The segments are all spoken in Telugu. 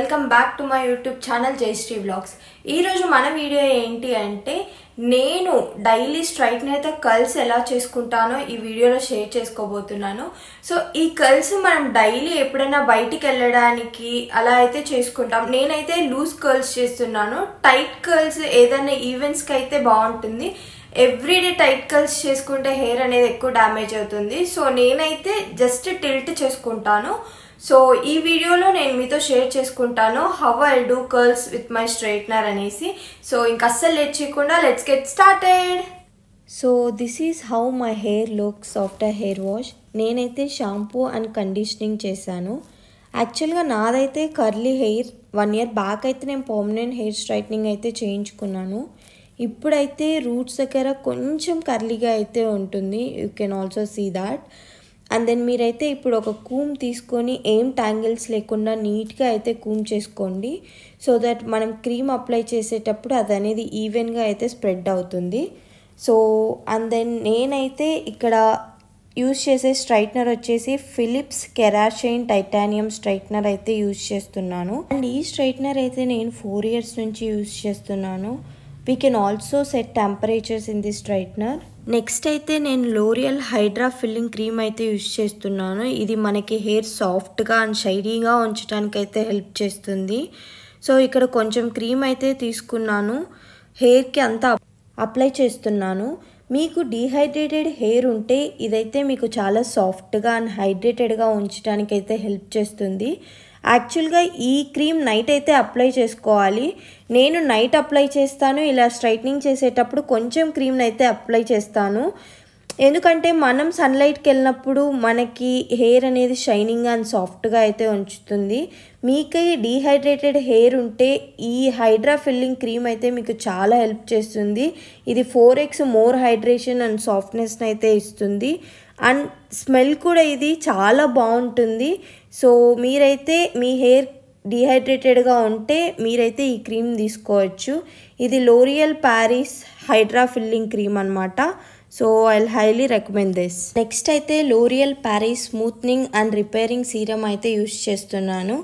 Welcome back to my YouTube channel Jayashree vlogs ఈరోజు మన వీడియో ఏంటి అంటే నేను డైలీ స్ట్రైట్ని అయితే కర్ల్స్ ఎలా చేసుకుంటానో ఈ వీడియోలో షేర్ చేసుకోబోతున్నాను సో ఈ కర్ల్స్ మనం డైలీ ఎప్పుడైనా బయటికి వెళ్ళడానికి అలా అయితే చేసుకుంటాం నేనైతే లూజ్ కర్ల్స్ చేస్తున్నాను టైట్ కర్ల్స్ ఏదైనా ఈవెంట్స్కి అయితే బాగుంటుంది ఎవ్రీడే టైట్ కర్ల్స్ చేసుకుంటే హెయిర్ అనేది ఎక్కువ డ్యామేజ్ అవుతుంది సో నేనైతే జస్ట్ టిల్ట్ చేసుకుంటాను సో ఈ వీడియోలో నేను మీతో షేర్ చేసుకుంటాను how I do curls with my straightener అనేసి సో ఇంకా అస్సలు లేట్ చేయకుండా let's get started so this is how my hair look after hair wash నేనైతే షాంపూ అండ్ కండిషనింగ్ చేశాను యాక్చువల్గా నాదైతే curly hair one year back అయితే నేను పర్మనెంట్ హెయిర్ స్ట్రైట్నింగ్ అయితే చేయించుకున్నాను ఇప్పుడైతే రూట్స్ దగ్గర కొంచెం కర్లీగా అయితే ఉంటుంది you can also see that and then మీరైతే ఇప్పుడు ఒక కూమ్ తీసుకొని ఏం ట్యాంగిల్స్ లేకుండా నీట్గా అయితే కూమ్ చేసుకోండి సో దట్ మనం క్రీమ్ అప్లై చేసేటప్పుడు అది అనేది ఈవెన్గా అయితే స్ప్రెడ్ అవుతుంది సో అండ్ దెన్ నేనైతే ఇక్కడ యూజ్ చేసే స్ట్రైట్నర్ వచ్చేసి ఫిలిప్స్ కెరాషైన్ టైటానియం స్ట్రైట్నర్ అయితే యూజ్ చేస్తున్నాను అండ్ ఈ స్ట్రైట్నర్ అయితే నేను ఫోర్ ఇయర్స్ నుంచి యూజ్ చేస్తున్నాను we can also set temperatures in the straightener next అయితే నేను లోరియల్ హైడ్రా ఫిల్లింగ్ క్రీమ్ అయితే యూజ్ చేస్తున్నాను ఇది మనకి హెయిర్ సాఫ్ట్గా అండ్ షైనీగా ఉంచడానికి అయితే హెల్ప్ చేస్తుంది సో ఇక్కడ కొంచెం క్రీమ్ అయితే తీసుకున్నాను హెయిర్కి అంతా అప్లై చేస్తున్నాను మీకు డీహైడ్రేటెడ్ హెయిర్ ఉంటే ఇదైతే మీకు చాలా సాఫ్ట్గా అండ్ హైడ్రేటెడ్గా ఉంచడానికి అయితే హెల్ప్ చేస్తుంది యాక్చువల్గా ఈ క్రీమ్ నైట్ అయితే అప్లై చేసుకోవాలి నేను నైట్ అప్లై చేస్తాను ఇలా స్ట్రైట్నింగ్ చేసేటప్పుడు కొంచెం క్రీమ్ని అయితే అప్లై చేస్తాను ఎందుకంటే మనం సన్లైట్కి వెళ్ళినప్పుడు మనకి హెయిర్ అనేది షైనింగ్ అండ్ సాఫ్ట్గా అయితే ఉంచుతుంది మీకై డీహైడ్రేటెడ్ హెయిర్ ఉంటే ఈ హైడ్రా ఫిల్లింగ్ క్రీమ్ అయితే మీకు చాలా హెల్ప్ చేస్తుంది ఇది four x more hydration and సాఫ్ట్నెస్ని అయితే ఇస్తుంది అండ్ స్మెల్ కూడా ఇది చాలా బాగుంటుంది సో మీరైతే మీ హెయిర్ డిహైడ్రేటెడ్గా ఉంటే మీరైతే ఈ క్రీమ్ తీసుకోవచ్చు ఇది L'Oreal Paris hydra filling cream అనమాట so I highly recommend this next అయితే L'Oreal Paris smoothening and repairing serum అయితే యూస్ చేస్తున్నాను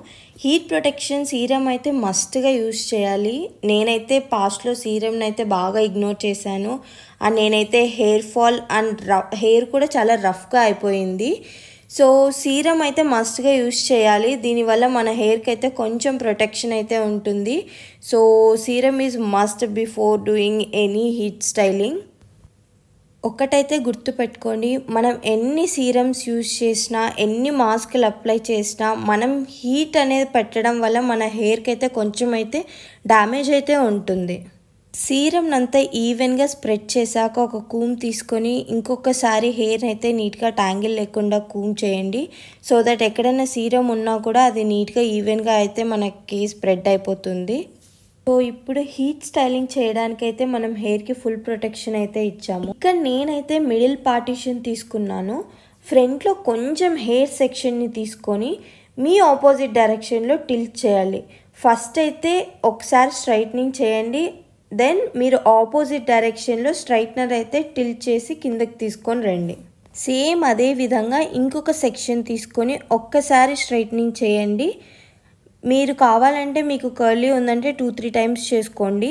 హీట్ ప్రొటెక్షన్ సీరం అయితే మస్ట్గా యూస్ చేయాలి నేనైతే పాస్ట్లో సీరంని అయితే బాగా ఇగ్నోర్ చేశాను అండ్ నేనైతే hair fall and rough hair కూడా చాలా రఫ్గా అయిపోయింది సో సీరం అయితే మస్ట్గా యూస్ చేయాలి దీనివల్ల మన హెయిర్కి అయితే కొంచెం ప్రొటెక్షన్ అయితే ఉంటుంది so serum is must before doing any heat styling ఒక్కటైతే గుర్తుపెట్టుకోండి మనం ఎన్ని సీరమ్స్ యూజ్ చేసినా ఎన్ని మాస్కులు అప్లై చేసినా మనం హీట్ అనేది పెట్టడం వల్ల మన హెయిర్కి అయితే కొంచెం అయితే డ్యామేజ్ అయితే ఉంటుంది సీరం అంతా ఈవెన్గా స్ప్రెడ్ చేశాక ఒక కూమ్ తీసుకొని ఇంకొకసారి హెయిర్ అయితే నీట్గా ట్యాంగిల్ లేకుండా కూమ్ చేయండి సో దట్ ఎక్కడైనా సీరం ఉన్నా కూడా అది నీట్గా ఈవెన్గా అయితే మనకి స్ప్రెడ్ అయిపోతుంది సో ఇప్పుడు హీట్ స్టైలింగ్ చేయడానికైతే మనం హెయిర్కి ఫుల్ ప్రొటెక్షన్ అయితే ఇచ్చాము ఇక్కడ నేనైతే మిడిల్ పార్టీషన్ తీసుకున్నాను ఫ్రంట్లో కొంచెం హెయిర్ సెక్షన్ని తీసుకొని మీ ఆపోజిట్ డైరెక్షన్లో టిల్ట్ చేయాలి ఫస్ట్ అయితే ఒకసారి స్ట్రైట్నింగ్ చేయండి దెన్ మీరు ఆపోజిట్ డైరెక్షన్లో స్ట్రైట్నర్ అయితే టిల్ చేసి కిందకి తీసుకొని రండి సేమ్ అదే విధంగా ఇంకొక సెక్షన్ తీసుకొని ఒక్కసారి స్ట్రైట్నింగ్ చేయండి మీరు కావాలంటే మీకు కర్లీ ఉందంటే టూ త్రీ టైమ్స్ చేసుకోండి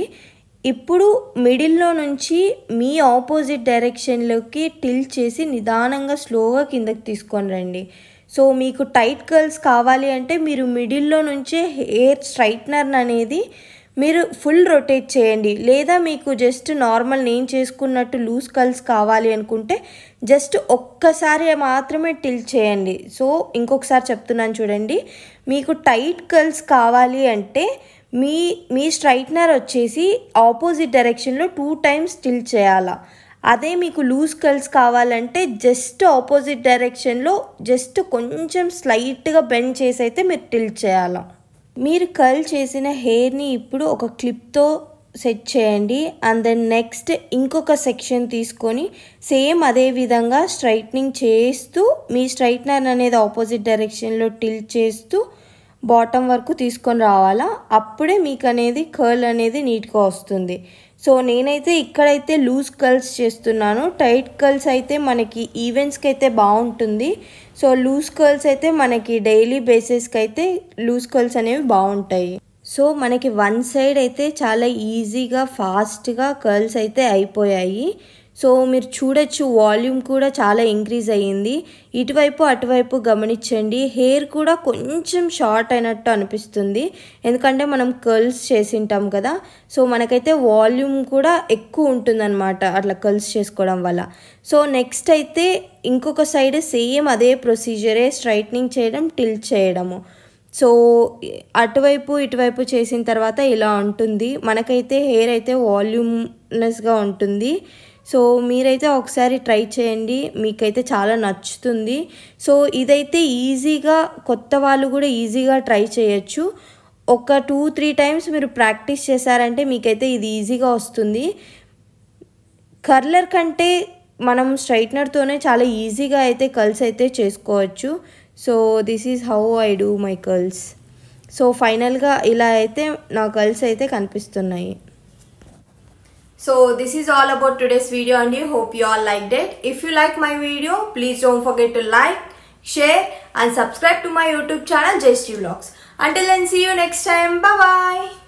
ఇప్పుడు మిడిల్లో నుంచి మీ ఆపోజిట్ డైరెక్షన్లోకి టిల్ చేసి నిదానంగా స్లోగా కిందకి తీసుకొని రండి సో మీకు టైట్ కర్ల్స్ కావాలి అంటే మీరు మిడిల్లో నుంచే హెయిర్ స్ట్రైట్నర్ అనేది మీరు ఫుల్ రొటేట్ చేయండి లేదా మీకు జస్ట్ నార్మల్ నేను చేసుకున్నట్టు లూజ్ కల్స్ కావాలి అనుకుంటే జస్ట్ ఒక్కసారి మాత్రమే టిల్ చేయండి సో ఇంకొకసారి చెప్తున్నాను చూడండి మీకు టైట్ కల్స్ కావాలి అంటే మీ మీ స్ట్రైట్నర్ వచ్చేసి ఆపోజిట్ డైరెక్షన్లో టూ టైమ్స్ టిల్ చేయాలా అదే మీకు లూజ్ కర్ల్స్ కావాలంటే జస్ట్ ఆపోజిట్ డైరెక్షన్లో జస్ట్ కొంచెం స్లైట్గా బెండ్ చేసి అయితే మీరు టిల్ చేయాలి మీరు కర్ల్ చేసిన హెయిర్ని ఇప్పుడు ఒక క్లిప్తో సెట్ చేయండి అండ్ దెన్ నెక్స్ట్ ఇంకొక సెక్షన్ తీసుకొని సేమ్ అదే విధంగా స్ట్రైట్నింగ్ చేస్తూ మీ స్ట్రైట్నర్ అనేది ఆపోజిట్ డైరెక్షన్లో టిల్ చేస్తూ బాటమ్ వరకు తీసుకొని రావాలా అప్పుడే మీకు అనేది కర్ల్ అనేది నీట్గా వస్తుంది సో నేనైతే ఇక్కడైతే లూజ్ కర్ల్స్ చేస్తున్నాను టైట్ కర్ల్స్ అయితే మనకి ఈవెంట్స్కి అయితే బాగుంటుంది సో లూజ్ కర్ల్స్ అయితే మనకి డైలీ బేసిస్కి అయితే లూజ్ కర్ల్స్ అనేవి బాగుంటాయి సో మనకి వన్ సైడ్ అయితే చాలా ఈజీగా ఫాస్ట్గా కర్ల్స్ అయితే అయిపోయాయి సో మీరు చూడొచ్చు వాల్యూమ్ కూడా చాలా ఇంక్రీజ్ అయ్యింది ఇటువైపు అటువైపు గమనించండి హెయిర్ కూడా కొంచెం షార్ట్ అయినట్టు అనిపిస్తుంది ఎందుకంటే మనం కర్ల్స్ చేసింటాం కదా సో మనకైతే వాల్యూమ్ కూడా ఎక్కువ ఉంటుంది అనమాట అట్లా కర్ల్స్ చేసుకోవడం వల్ల సో నెక్స్ట్ అయితే ఇంకొక సైడ్ సేమ్ అదే ప్రొసీజరే స్ట్రైట్నింగ్ చేయడం టిల్ చేయడము సో అటువైపు ఇటువైపు చేసిన తర్వాత ఇలా ఉంటుంది మనకైతే హెయిర్ అయితే వాల్యూమ్నెస్గా ఉంటుంది సో మీరైతే ఒకసారి ట్రై చేయండి మీకైతే చాలా నచ్చుతుంది సో ఇదైతే ఈజీగా కొత్త వాళ్ళు కూడా ఈజీగా ట్రై చేయొచ్చు ఒక టూ త్రీ టైమ్స్ మీరు ప్రాక్టీస్ చేశారంటే మీకైతే ఇది ఈజీగా వస్తుంది కర్లర్ కంటే మనం స్ట్రైట్నర్తోనే చాలా ఈజీగా అయితే కర్ల్స్ అయితే చేసుకోవచ్చు so this is how I do my curls so ఫైనల్గా ఇలా అయితే నా కర్ల్స్ అయితే కనిపిస్తున్నాయి So this is all about today's video and I hope you all liked it. If you like my video, please don't forget to like, share and subscribe to my YouTube channel JST Vlogs. Until then, see you next time. Bye-bye.